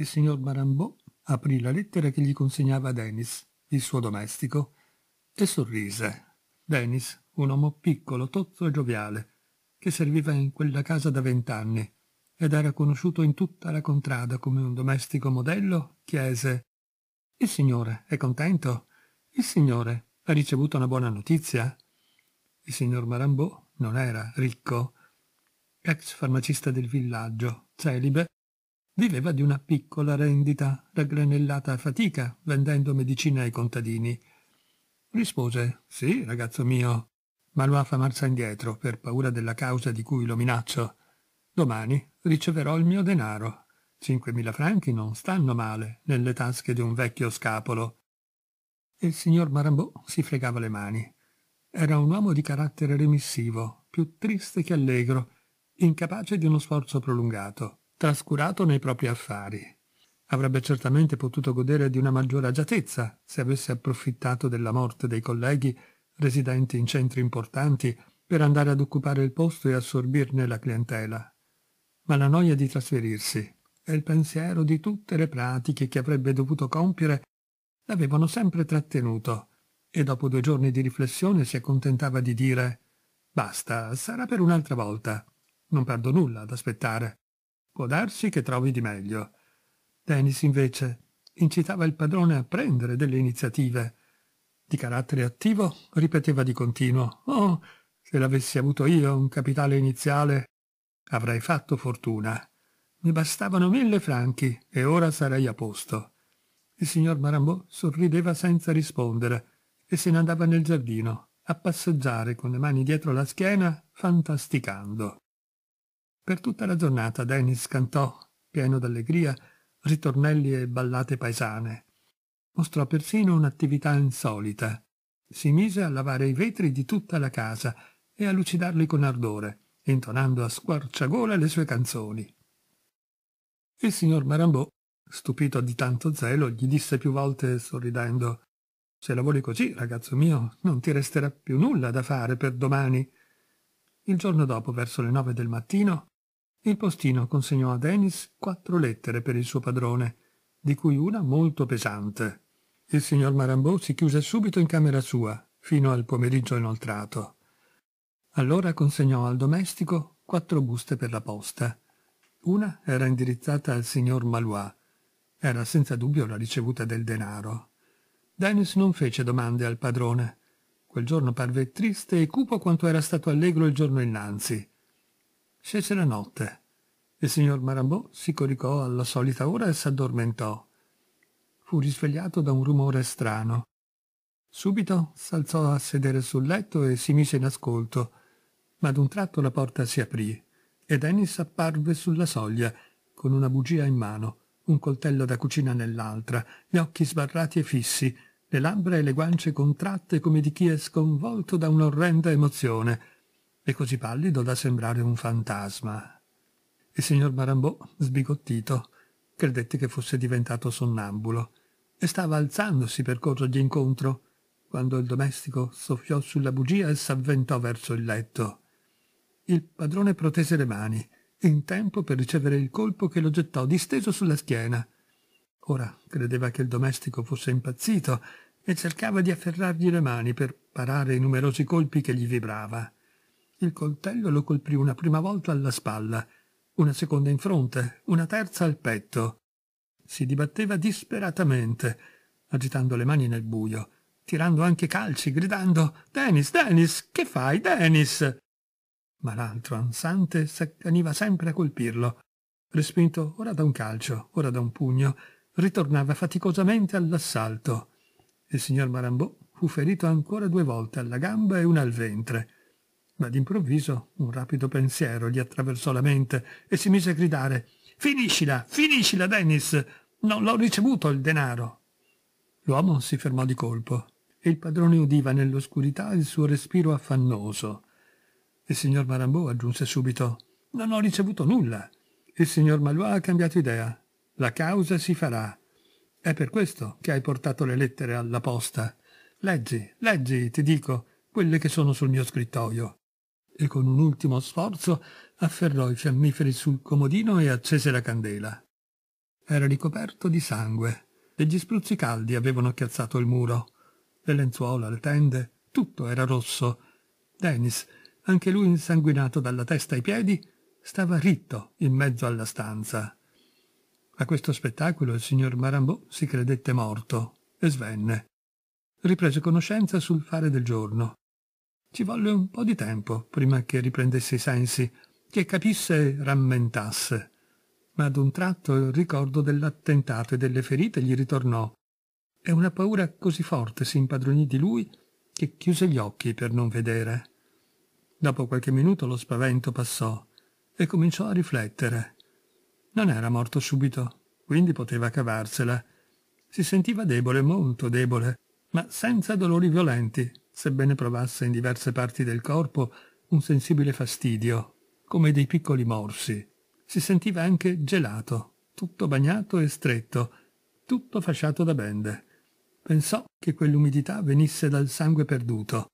Il signor Marambò aprì la lettera che gli consegnava Denis, il suo domestico, e sorrise. Denis, un uomo piccolo, tozzo e gioviale, che serviva in quella casa da vent'anni ed era conosciuto in tutta la contrada come un domestico modello, chiese «Il signore è contento? Il signore ha ricevuto una buona notizia?» Il signor Marambò non era ricco, ex farmacista del villaggio, celibe, Viveva di una piccola rendita, raggranellata a fatica, vendendo medicina ai contadini. Rispose, sì, ragazzo mio, ma lo fa marcia indietro per paura della causa di cui lo minaccio. Domani riceverò il mio denaro. Cinquemila franchi non stanno male nelle tasche di un vecchio scapolo. Il signor Marambò si fregava le mani. Era un uomo di carattere remissivo, più triste che allegro, incapace di uno sforzo prolungato trascurato nei propri affari. Avrebbe certamente potuto godere di una maggiore agiatezza se avesse approfittato della morte dei colleghi residenti in centri importanti per andare ad occupare il posto e assorbirne la clientela. Ma la noia di trasferirsi e il pensiero di tutte le pratiche che avrebbe dovuto compiere l'avevano sempre trattenuto e dopo due giorni di riflessione si accontentava di dire Basta, sarà per un'altra volta. Non perdo nulla ad aspettare. Può darsi che trovi di meglio. Dennis, invece, incitava il padrone a prendere delle iniziative. Di carattere attivo, ripeteva di continuo, «Oh, se l'avessi avuto io un capitale iniziale, avrei fatto fortuna. Mi bastavano mille franchi e ora sarei a posto». Il signor Marambò sorrideva senza rispondere e se ne andava nel giardino a passeggiare con le mani dietro la schiena, fantasticando. Per tutta la giornata Dennis cantò, pieno d'allegria, ritornelli e ballate paesane. Mostrò persino un'attività insolita. Si mise a lavare i vetri di tutta la casa e a lucidarli con ardore, intonando a squarciagola le sue canzoni. Il signor Marambò, stupito di tanto zelo, gli disse più volte sorridendo «Se lavori così, ragazzo mio, non ti resterà più nulla da fare per domani». Il giorno dopo, verso le nove del mattino, il postino consegnò a Denis quattro lettere per il suo padrone, di cui una molto pesante. Il signor Marambò si chiuse subito in camera sua, fino al pomeriggio inoltrato. Allora consegnò al domestico quattro buste per la posta. Una era indirizzata al signor Malois. Era senza dubbio la ricevuta del denaro. Dennis non fece domande al padrone. Quel giorno parve triste e cupo quanto era stato allegro il giorno innanzi. Scese la notte. Il signor Marambò si coricò alla solita ora e s'addormentò. Fu risvegliato da un rumore strano. Subito s'alzò a sedere sul letto e si mise in ascolto, ma ad un tratto la porta si aprì e Dennis apparve sulla soglia, con una bugia in mano, un coltello da cucina nell'altra, gli occhi sbarrati e fissi, le labbra e le guance contratte come di chi è sconvolto da un'orrenda emozione e così pallido da sembrare un fantasma. Il signor Marambò, sbigottito, credette che fosse diventato sonnambulo e stava alzandosi per corrergli incontro quando il domestico soffiò sulla bugia e s'avventò verso il letto. Il padrone protese le mani, in tempo per ricevere il colpo che lo gettò disteso sulla schiena. Ora credeva che il domestico fosse impazzito e cercava di afferrargli le mani per parare i numerosi colpi che gli vibrava. Il coltello lo colpì una prima volta alla spalla, una seconda in fronte, una terza al petto. Si dibatteva disperatamente, agitando le mani nel buio, tirando anche calci, gridando «Denis, Denis, che fai, Denis?» Ma l'altro, ansante, s'accaniva sempre a colpirlo. Respinto ora da un calcio, ora da un pugno, ritornava faticosamente all'assalto. Il signor Marambò fu ferito ancora due volte alla gamba e una al ventre ma d'improvviso un rapido pensiero gli attraversò la mente e si mise a gridare «Finiscila! Finiscila, Dennis! Non l'ho ricevuto il denaro!» L'uomo si fermò di colpo e il padrone udiva nell'oscurità il suo respiro affannoso. Il signor Marambò aggiunse subito «Non ho ricevuto nulla!» Il signor Malois ha cambiato idea. La causa si farà. È per questo che hai portato le lettere alla posta. Leggi, leggi, ti dico, quelle che sono sul mio scrittoio e con un ultimo sforzo afferrò i fiammiferi sul comodino e accese la candela. Era ricoperto di sangue. Degli spruzzi caldi avevano chiazzato il muro. Le lenzuola, le tende, tutto era rosso. Dennis, anche lui insanguinato dalla testa ai piedi, stava ritto in mezzo alla stanza. A questo spettacolo il signor Marambò si credette morto e svenne. Riprese conoscenza sul fare del giorno. Ci volle un po' di tempo prima che riprendesse i sensi, che capisse e rammentasse. Ma ad un tratto il ricordo dell'attentato e delle ferite gli ritornò, e una paura così forte si impadronì di lui che chiuse gli occhi per non vedere. Dopo qualche minuto lo spavento passò e cominciò a riflettere. Non era morto subito, quindi poteva cavarsela. Si sentiva debole, molto debole, ma senza dolori violenti, sebbene provasse in diverse parti del corpo un sensibile fastidio, come dei piccoli morsi. Si sentiva anche gelato, tutto bagnato e stretto, tutto fasciato da bende. Pensò che quell'umidità venisse dal sangue perduto,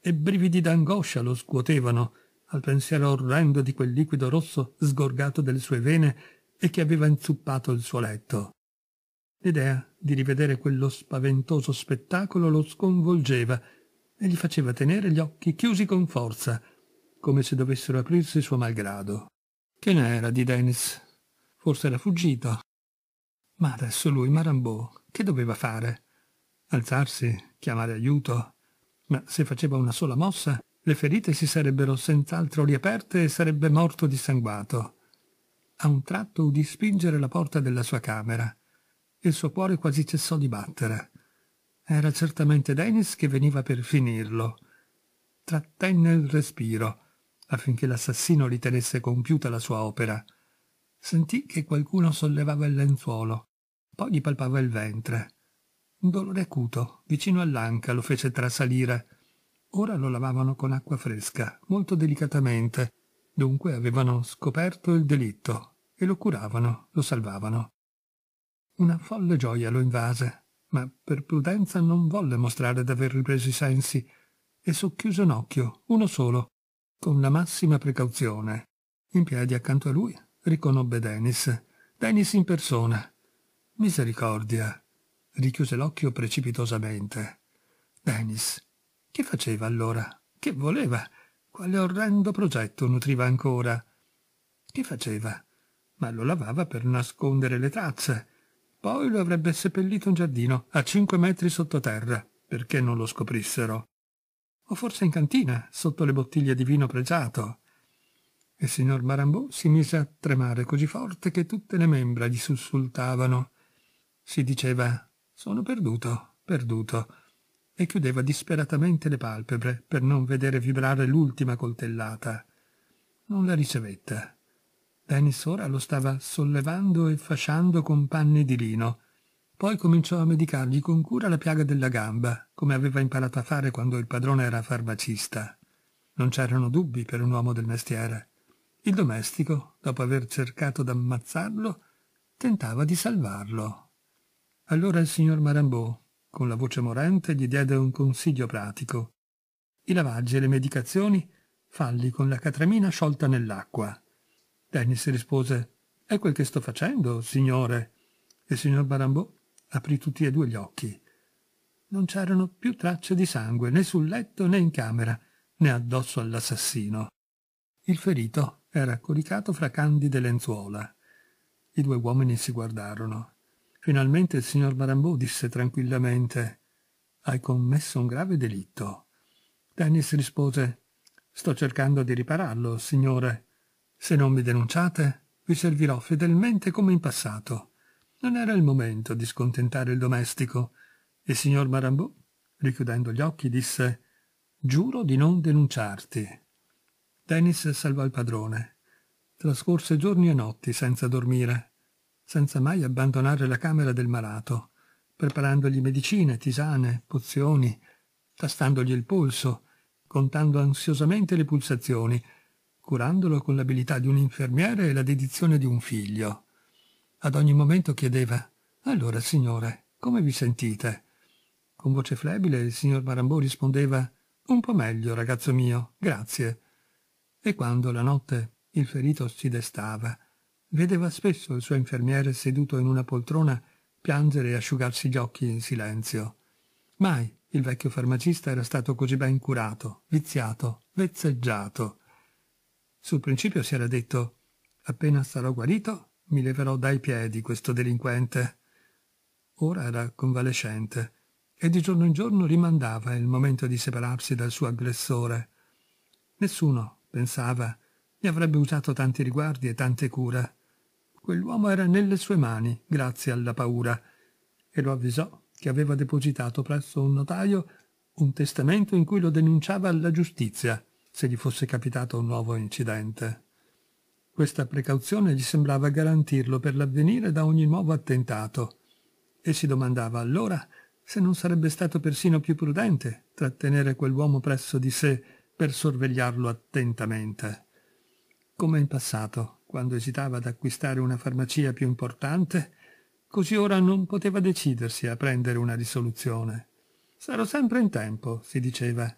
e brividi d'angoscia lo scuotevano al pensiero orrendo di quel liquido rosso sgorgato dalle sue vene e che aveva inzuppato il suo letto. L'idea di rivedere quello spaventoso spettacolo lo sconvolgeva e gli faceva tenere gli occhi chiusi con forza, come se dovessero aprirsi suo malgrado. Che ne era di Dennis? Forse era fuggito. Ma adesso lui, Marambò, che doveva fare? Alzarsi, chiamare aiuto? Ma se faceva una sola mossa, le ferite si sarebbero senz'altro riaperte e sarebbe morto dissanguato. A un tratto udì spingere la porta della sua camera. Il suo cuore quasi cessò di battere. Era certamente Dennis che veniva per finirlo. Trattenne il respiro affinché l'assassino ritenesse compiuta la sua opera. Sentì che qualcuno sollevava il lenzuolo, poi gli palpava il ventre. Un dolore acuto, vicino all'anca, lo fece trasalire. Ora lo lavavano con acqua fresca, molto delicatamente. Dunque avevano scoperto il delitto e lo curavano, lo salvavano. Una folle gioia lo invase ma per prudenza non volle mostrare d'aver ripreso i sensi e socchiuse un occhio, uno solo, con la massima precauzione. In piedi accanto a lui riconobbe Denis. Denis in persona. Misericordia. Richiuse l'occhio precipitosamente. Denis. Che faceva allora? Che voleva? Quale orrendo progetto nutriva ancora? Che faceva? Ma lo lavava per nascondere le tracce poi lo avrebbe seppellito in giardino, a cinque metri sottoterra, perché non lo scoprissero. O forse in cantina, sotto le bottiglie di vino pregiato. Il signor Marambò si mise a tremare così forte che tutte le membra gli sussultavano. Si diceva «Sono perduto, perduto», e chiudeva disperatamente le palpebre per non vedere vibrare l'ultima coltellata. Non la ricevette. Dennis ora lo stava sollevando e fasciando con panni di lino. Poi cominciò a medicargli con cura la piaga della gamba, come aveva imparato a fare quando il padrone era farmacista. Non c'erano dubbi per un uomo del mestiere. Il domestico, dopo aver cercato d'ammazzarlo, tentava di salvarlo. Allora il signor Marambò, con la voce morente, gli diede un consiglio pratico. I lavaggi e le medicazioni falli con la catramina sciolta nell'acqua. Dennis rispose È quel che sto facendo, signore. Il signor Barambò aprì tutti e due gli occhi. Non c'erano più tracce di sangue né sul letto né in camera, né addosso all'assassino. Il ferito era coricato fra candide lenzuola. I due uomini si guardarono. Finalmente il signor Barambò disse tranquillamente Hai commesso un grave delitto. Dennis rispose Sto cercando di ripararlo, signore. Se non mi denunciate, vi servirò fedelmente come in passato. Non era il momento di scontentare il domestico. Il signor Marambù, richiudendo gli occhi, disse «Giuro di non denunciarti». Dennis salvò il padrone. Trascorse giorni e notti senza dormire, senza mai abbandonare la camera del malato, preparandogli medicine, tisane, pozioni, tastandogli il polso, contando ansiosamente le pulsazioni, curandolo con l'abilità di un infermiere e la dedizione di un figlio. Ad ogni momento chiedeva «Allora, signore, come vi sentite?» Con voce flebile il signor Marambò rispondeva «Un po' meglio, ragazzo mio, grazie». E quando la notte il ferito si destava, vedeva spesso il suo infermiere seduto in una poltrona piangere e asciugarsi gli occhi in silenzio. Mai il vecchio farmacista era stato così ben curato, viziato, vezzeggiato. Sul principio si era detto appena sarò guarito mi leverò dai piedi questo delinquente. Ora era convalescente e di giorno in giorno rimandava il momento di separarsi dal suo aggressore. Nessuno, pensava, gli avrebbe usato tanti riguardi e tante cure. Quell'uomo era nelle sue mani, grazie alla paura, e lo avvisò che aveva depositato presso un notaio un testamento in cui lo denunciava alla giustizia se gli fosse capitato un nuovo incidente. Questa precauzione gli sembrava garantirlo per l'avvenire da ogni nuovo attentato e si domandava allora se non sarebbe stato persino più prudente trattenere quell'uomo presso di sé per sorvegliarlo attentamente. Come in passato, quando esitava ad acquistare una farmacia più importante, così ora non poteva decidersi a prendere una risoluzione. Sarò sempre in tempo, si diceva,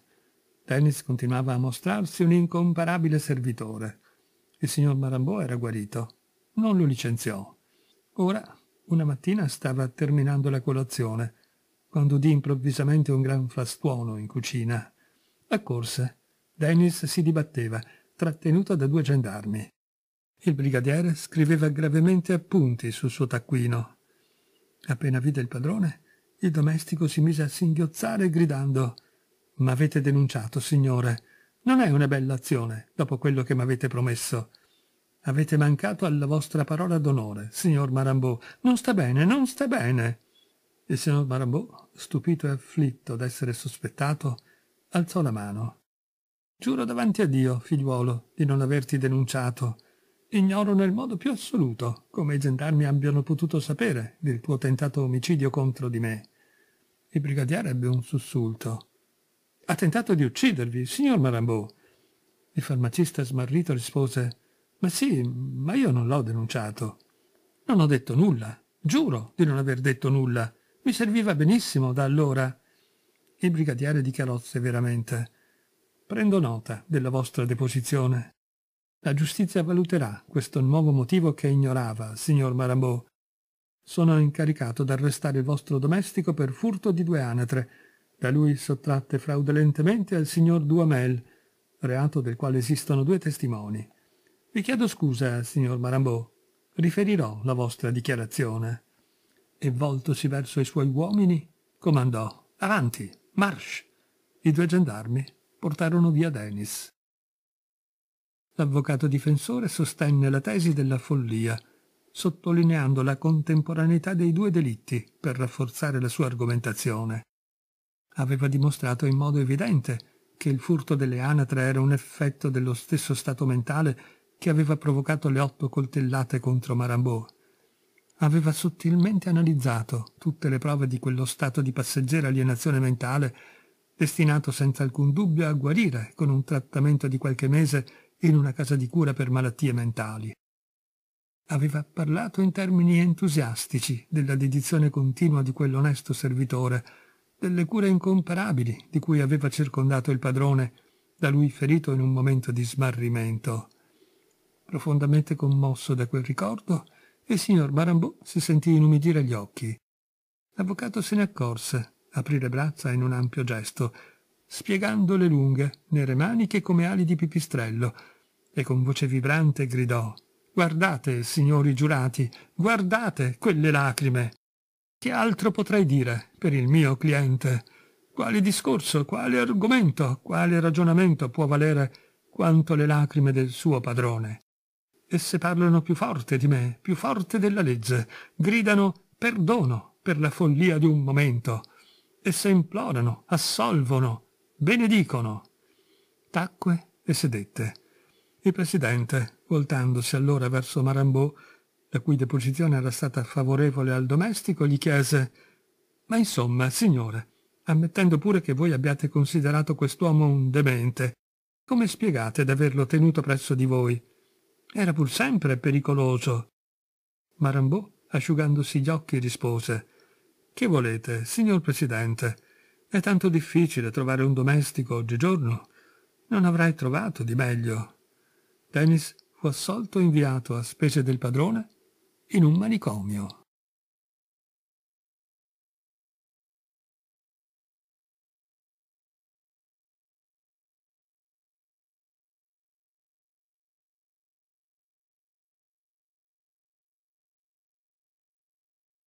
Dennis continuava a mostrarsi un incomparabile servitore. Il signor Marambò era guarito. Non lo licenziò. Ora, una mattina stava terminando la colazione, quando udì improvvisamente un gran frastuono in cucina. Accorse. Dennis si dibatteva, trattenuta da due gendarmi. Il brigadiere scriveva gravemente appunti sul suo taccuino. Appena vide il padrone, il domestico si mise a singhiozzare gridando ma avete denunciato, signore. Non è una bella azione, dopo quello che mi avete promesso. Avete mancato alla vostra parola d'onore, signor Marambò. Non sta bene, non sta bene. Il signor Marambò, stupito e afflitto d'essere sospettato, alzò la mano. Giuro davanti a Dio, figliuolo, di non averti denunciato. Ignoro nel modo più assoluto come i gendarmi abbiano potuto sapere del tuo tentato omicidio contro di me. Il brigadiere ebbe un sussulto. Ha tentato di uccidervi, signor Marambò. Il farmacista smarrito rispose, ma sì, ma io non l'ho denunciato. Non ho detto nulla, giuro di non aver detto nulla. Mi serviva benissimo da allora. Il brigadiere di carrozze veramente. Prendo nota della vostra deposizione. La giustizia valuterà questo nuovo motivo che ignorava, signor Marambò. Sono incaricato d'arrestare il vostro domestico per furto di due anatre, da lui sottratte fraudolentemente al signor Duhamel, reato del quale esistono due testimoni. Vi chiedo scusa, signor Marambò, riferirò la vostra dichiarazione. E voltosi verso i suoi uomini, comandò Avanti, march! I due gendarmi portarono via Denis. L'avvocato difensore sostenne la tesi della follia, sottolineando la contemporaneità dei due delitti per rafforzare la sua argomentazione aveva dimostrato in modo evidente che il furto delle anatre era un effetto dello stesso stato mentale che aveva provocato le otto coltellate contro Marambò. Aveva sottilmente analizzato tutte le prove di quello stato di passeggera alienazione mentale, destinato senza alcun dubbio a guarire con un trattamento di qualche mese in una casa di cura per malattie mentali. Aveva parlato in termini entusiastici della dedizione continua di quell'onesto servitore, delle cure incomparabili di cui aveva circondato il padrone, da lui ferito in un momento di smarrimento. Profondamente commosso da quel ricordo, il signor Marambù si sentì inumidire gli occhi. L'avvocato se ne accorse, aprì le braccia in un ampio gesto, spiegando le lunghe, nere maniche come ali di pipistrello, e con voce vibrante gridò Guardate, signori giurati, guardate quelle lacrime. Che altro potrei dire per il mio cliente? Quale discorso, quale argomento, quale ragionamento può valere quanto le lacrime del suo padrone? Esse parlano più forte di me, più forte della legge, gridano perdono per la follia di un momento. Esse implorano, assolvono, benedicono. Tacque e sedette. Il presidente, voltandosi allora verso Marambò, la cui deposizione era stata favorevole al domestico, gli chiese «Ma insomma, signore, ammettendo pure che voi abbiate considerato quest'uomo un demente, come spiegate d'averlo tenuto presso di voi? Era pur sempre pericoloso». Marambò, asciugandosi gli occhi, rispose «Che volete, signor Presidente? È tanto difficile trovare un domestico oggigiorno. Non avrai trovato di meglio». Dennis fu assolto e inviato a spese del padrone in un manicomio.